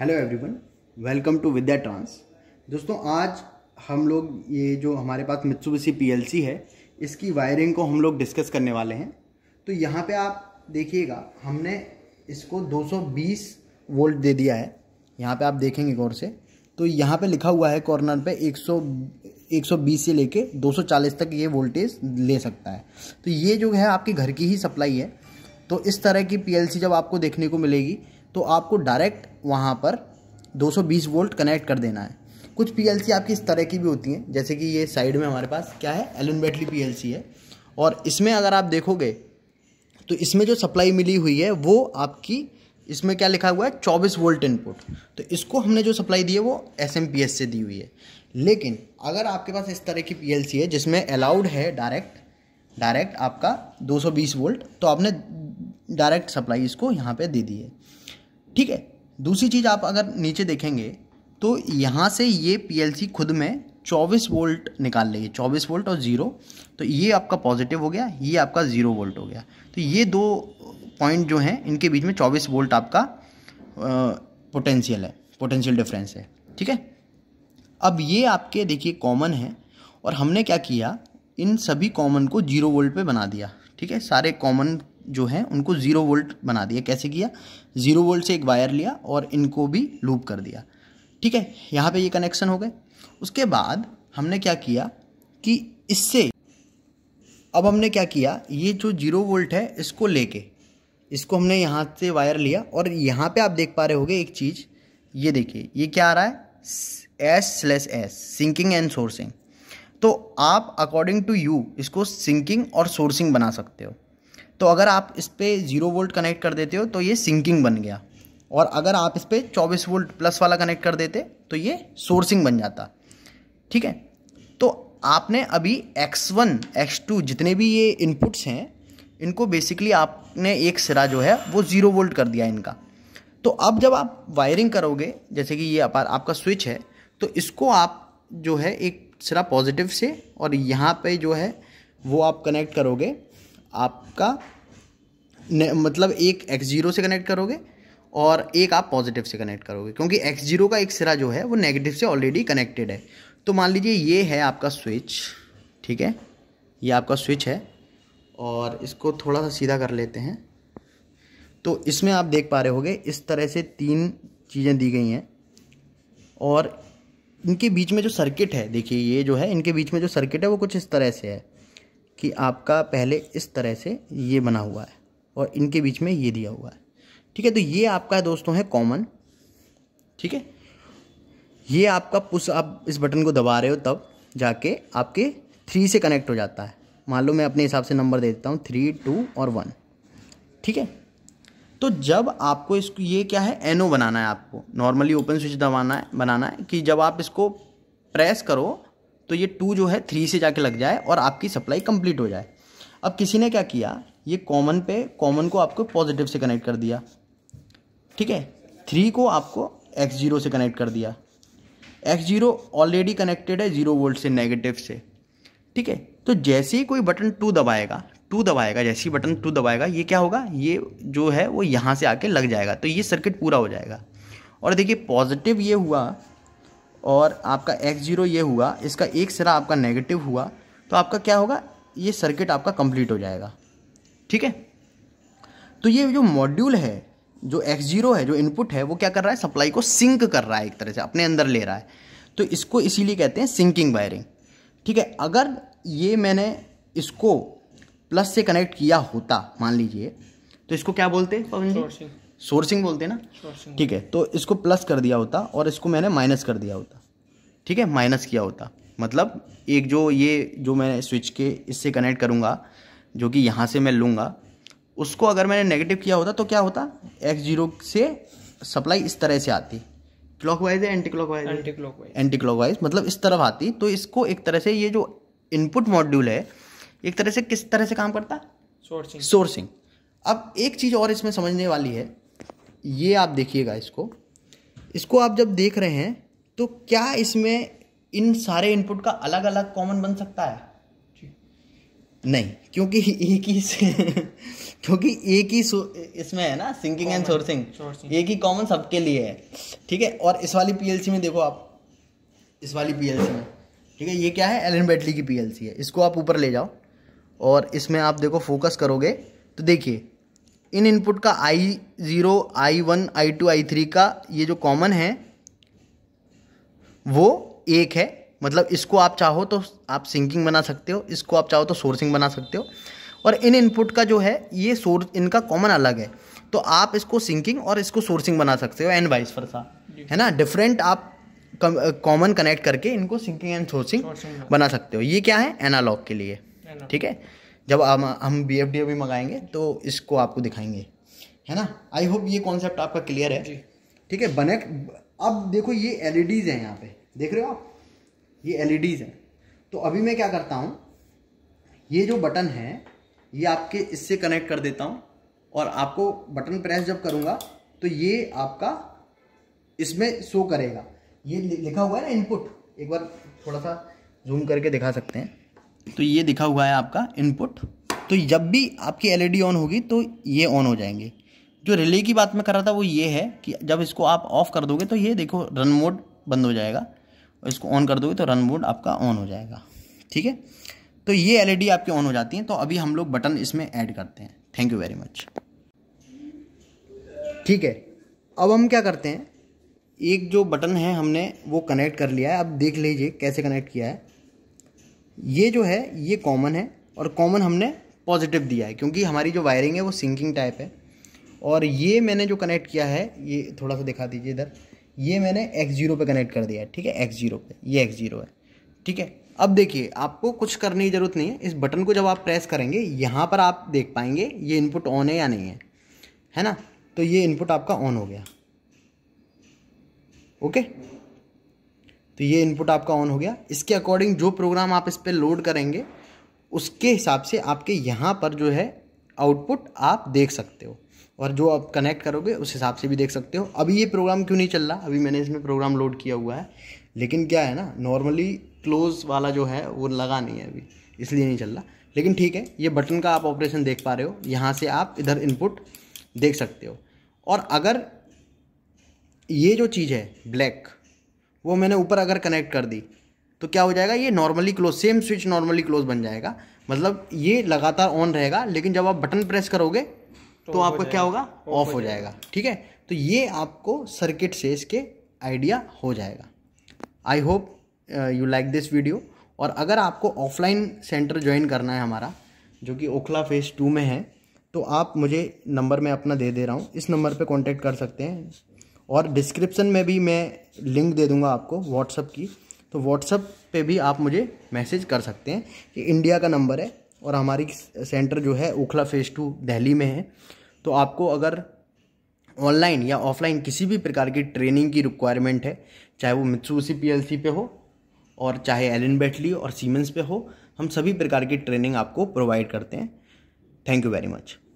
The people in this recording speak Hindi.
hello everyone welcome to Vidya Trans दोस्तों आज हम लोग ये जो हमारे पास मित्सुबिशी पीएलसी है इसकी वायरिंग को हम लोग डिस्कस करने वाले हैं तो यहाँ पे आप देखिएगा हमने इसको 220 वोल्ट दे दिया है यहाँ पे आप देखेंगे गौर से तो यहाँ पे लिखा हुआ है कॉर्नर पे 100 120 से लेके 240 तक ये वोल्टेज ले सकता है तो ये जो है आपके घर की ही सप्लाई है तो इस तरह की पी जब आपको देखने को मिलेगी तो आपको डायरेक्ट वहाँ पर 220 वोल्ट कनेक्ट कर देना है कुछ पीएलसी आपकी इस तरह की भी होती हैं जैसे कि ये साइड में हमारे पास क्या है एलन बैटरी पीएलसी है और इसमें अगर आप देखोगे तो इसमें जो सप्लाई मिली हुई है वो आपकी इसमें क्या लिखा हुआ है चौबीस वोल्ट इनपुट तो इसको हमने जो सप्लाई दी है वो एस से दी हुई है लेकिन अगर आपके पास इस तरह की पी है जिसमें अलाउड है डायरेक्ट डायरेक्ट आपका 220 वोल्ट तो आपने डायरेक्ट सप्लाई इसको यहाँ पे दे दी है ठीक है दूसरी चीज़ आप अगर नीचे देखेंगे तो यहाँ से ये पीएलसी खुद में 24 वोल्ट निकाल लेगी 24 वोल्ट और ज़ीरो तो ये आपका पॉजिटिव हो गया ये आपका ज़ीरो वोल्ट हो गया तो ये दो पॉइंट जो हैं इनके बीच में 24 वोल्ट आपका पोटेंशियल है पोटेंशियल डिफरेंस है ठीक है अब ये आपके देखिए कॉमन है और हमने क्या किया इन सभी कॉमन को जीरो वोल्ट पे बना दिया ठीक है सारे कॉमन जो है उनको ज़ीरो वोल्ट बना दिया कैसे किया ज़ीरो वोल्ट से एक वायर लिया और इनको भी लूप कर दिया ठीक है यहाँ पे ये कनेक्शन हो गए उसके बाद हमने क्या किया कि इससे अब हमने क्या किया ये जो जीरो वोल्ट है इसको लेके इसको हमने यहाँ से वायर लिया और यहाँ पे आप देख पा रहे होगे एक चीज़ ये देखिए ये क्या आ रहा है S slash S sinking and sourcing तो आप अकॉर्डिंग टू यू इसको सिंकिंग और सोर्सिंग बना सकते हो तो अगर आप इस पर ज़ीरो वोल्ट कनेक्ट कर देते हो तो ये सिंकिंग बन गया और अगर आप इस पर चौबीस वोल्ट प्लस वाला कनेक्ट कर देते तो ये सोर्सिंग बन जाता ठीक है तो आपने अभी X1, X2 जितने भी ये इनपुट्स हैं इनको बेसिकली आपने एक सिरा जो है वो ज़ीरो वोल्ट कर दिया इनका तो अब जब आप वायरिंग करोगे जैसे कि ये आपका स्विच है तो इसको आप जो है एक सिरा पॉजिटिव से और यहाँ पे जो है वो आप कनेक्ट करोगे आपका मतलब एक एक्स जीरो से कनेक्ट करोगे और एक आप पॉजिटिव से कनेक्ट करोगे क्योंकि एक्स जीरो का एक सिरा जो है वो नेगेटिव से ऑलरेडी कनेक्टेड है तो मान लीजिए ये है आपका स्विच ठीक है ये आपका स्विच है और इसको थोड़ा सा सीधा कर लेते हैं तो इसमें आप देख पा रहे होगे इस तरह से तीन चीज़ें दी गई हैं और इनके बीच में जो सर्किट है देखिए ये जो है इनके बीच में जो सर्किट है वो कुछ इस तरह से है कि आपका पहले इस तरह से ये बना हुआ है और इनके बीच में ये दिया हुआ है ठीक है तो ये आपका दोस्तों है कॉमन ठीक है ये आपका पुश आप इस बटन को दबा रहे हो तब जाके आपके थ्री से कनेक्ट हो जाता है मान लो मैं अपने हिसाब से नंबर दे देता हूँ थ्री टू और वन ठीक है तो जब आपको इसको ये क्या है एनओ बनाना है आपको नॉर्मली ओपन स्विच दबाना है बनाना है कि जब आप इसको प्रेस करो तो ये टू जो है थ्री से जाके लग जाए और आपकी सप्लाई कंप्लीट हो जाए अब किसी ने क्या किया ये कॉमन पे कॉमन को आपको पॉजिटिव से कनेक्ट कर दिया ठीक है थ्री को आपको एक्स जीरो से कनेक्ट कर दिया एक्स जीरो ऑलरेडी कनेक्टेड है जीरो वोल्ट से नेगेटिव से ठीक है तो जैसे ही कोई बटन टू दबाएगा टू दबाएगा जैसे ही बटन टू दबाएगा ये क्या होगा ये जो है वो यहाँ से आके लग जाएगा तो ये सर्किट पूरा हो जाएगा और देखिए पॉजिटिव ये हुआ और आपका एक्स जीरो ये हुआ इसका एक सिरा आपका नेगेटिव हुआ तो आपका क्या होगा ये सर्किट आपका कंप्लीट हो जाएगा ठीक है तो ये जो मॉड्यूल है जो एक्स जीरो है जो इनपुट है वो क्या कर रहा है सप्लाई को सिंक कर रहा है एक तरह से अपने अंदर ले रहा है तो इसको इसीलिए कहते हैं सिंकिंग वायरिंग ठीक है अगर ये मैंने इसको प्लस से कनेक्ट किया होता मान लीजिए तो इसको क्या बोलते हैं पवन सोर्सिंग बोलते हैं ना ठीक है तो इसको प्लस कर दिया होता और इसको मैंने माइनस कर दिया होता ठीक है माइनस किया होता मतलब एक जो ये जो मैं स्विच के इससे कनेक्ट करूँगा जो कि यहाँ से मैं लूँगा उसको अगर मैंने नेगेटिव किया होता तो क्या होता एक्स जीरो से सप्लाई इस तरह से आती वाइज है anti wise anti wise anti wise मतलब इस तरफ आती तो इसको एक तरह से ये जो इनपुट मॉड्यूल है एक तरह से किस तरह से काम करता सोर्सिंग सोर्सिंग अब एक चीज़ और इसमें समझने वाली है ये आप देखिएगा इसको इसको आप जब देख रहे हैं तो क्या इसमें इन सारे इनपुट का अलग अलग कॉमन बन सकता है नहीं क्योंकि एक ही क्योंकि एक ही इसमें है ना सिंकिंग एंड सोर्सिंग एक ही कॉमन सबके लिए है ठीक है और इस वाली पीएलसी में देखो आप इस वाली पीएलसी में ठीक है ये क्या है एलन बैटली की पीएलसी है इसको आप ऊपर ले जाओ और इसमें आप देखो फोकस करोगे तो देखिए इन इनपुट का I zero I one I two I three का ये जो कॉमन है वो एक है मतलब इसको आप चाहो तो आप सिंकिंग बना सकते हो इसको आप चाहो तो सोर्सिंग बना सकते हो और इन इनपुट का जो है ये सोर्स इनका कॉमन अलग है तो आप इसको सिंकिंग और इसको सोर्सिंग बना सकते हो एंड वाइस वर्सा है ना डिफरेंट आप कॉमन कनेक्ट करके इनको सिंकिंग एंड सोर्सिंग बना सकते हो ये क्या है एनालॉग के लिए ठीक है जब हम हम बी एफ डी भी मंगाएंगे तो इसको आपको दिखाएंगे है ना आई होप ये कॉन्सेप्ट आपका क्लियर है ठीक है बने अब देखो ये एल e हैं यहाँ पे देख रहे हो आप ये डीज e हैं तो अभी मैं क्या करता हूँ ये जो बटन है ये आपके इससे कनेक्ट कर देता हूँ और आपको बटन प्रेस जब करूँगा तो ये आपका इसमें शो करेगा ये लिखा हुआ है ना इनपुट एक बार थोड़ा सा जूम करके दिखा सकते हैं तो ये दिखा हुआ है आपका इनपुट तो जब भी आपकी एलईडी ऑन e होगी तो ये ऑन हो जाएंगे जो रिले की बात मैं कर रहा था वो ये है कि जब इसको आप ऑफ कर दोगे तो ये देखो रन मोड बंद हो जाएगा इसको ऑन कर दोगे तो रन मोड आपका ऑन हो जाएगा ठीक है तो ये एलईडी e आपकी ऑन हो जाती है तो अभी हम लोग बटन इसमें ऐड करते हैं थैंक यू वेरी मच ठीक है अब हम क्या करते हैं एक जो बटन है हमने वो कनेक्ट कर लिया है अब देख लीजिए कैसे कनेक्ट किया है ये जो है ये कॉमन है और कॉमन हमने पॉजिटिव दिया है क्योंकि हमारी जो वायरिंग है वो सिंकिंग टाइप है और ये मैंने जो कनेक्ट किया है ये थोड़ा सा दिखा दीजिए इधर ये मैंने एक्स जीरो पर कनेक्ट कर दिया है ठीक है एक्स जीरो पर ये एक्स जीरो है ठीक है अब देखिए आपको कुछ करने की ज़रूरत नहीं है इस बटन को जब आप प्रेस करेंगे यहाँ पर आप देख पाएंगे ये इनपुट ऑन है या नहीं है है ना तो ये इनपुट आपका ऑन हो गया ओके तो ये इनपुट आपका ऑन हो गया इसके अकॉर्डिंग जो प्रोग्राम आप इस पर लोड करेंगे उसके हिसाब से आपके यहाँ पर जो है आउटपुट आप देख सकते हो और जो आप कनेक्ट करोगे उस हिसाब से भी देख सकते हो अभी ये प्रोग्राम क्यों नहीं चल रहा अभी मैंने इसमें प्रोग्राम लोड किया हुआ है लेकिन क्या है ना नॉर्मली क्लोज वाला जो है वो लगा नहीं है अभी इसलिए नहीं चल रहा लेकिन ठीक है ये बटन का आप ऑपरेशन देख पा रहे हो यहाँ से आप इधर इनपुट देख सकते हो और अगर ये जो चीज़ है ब्लैक वो मैंने ऊपर अगर कनेक्ट कर दी तो क्या हो जाएगा ये normally close same switch normally close बन जाएगा मतलब ये लगातार ऑन रहेगा लेकिन जब आप बटन प्रेस करोगे तो, तो आपका क्या होगा ऑफ हो जाएगा ठीक है तो ये आपको सर्किट से इसके आइडिया हो जाएगा I hope you like this video और अगर आपको ऑफलाइन सेंटर ज्वाइन करना है हमारा जो कि ओखला फेज़ टू में है तो आप मुझे नंबर मैं अपना दे दे रहा हूँ इस नंबर पे कांटेक्ट कर सकते हैं और डिस्क्रिप्शन में भी मैं लिंक दे दूँगा आपको व्हाट्सअप की तो व्हाट्सअप पे भी आप मुझे मैसेज कर सकते हैं कि इंडिया का नंबर है और हमारी सेंटर जो है ओखला फेज़ टू दिल्ली में है तो आपको अगर ऑनलाइन या ऑफलाइन किसी भी प्रकार की ट्रेनिंग की रिक्वायरमेंट है चाहे वो मित्सूसी पीएलसी पे हो और चाहे एन बेटली और सीमेंस पे हो हम सभी प्रकार की ट्रेनिंग आपको प्रोवाइड करते हैं थैंक यू वेरी मच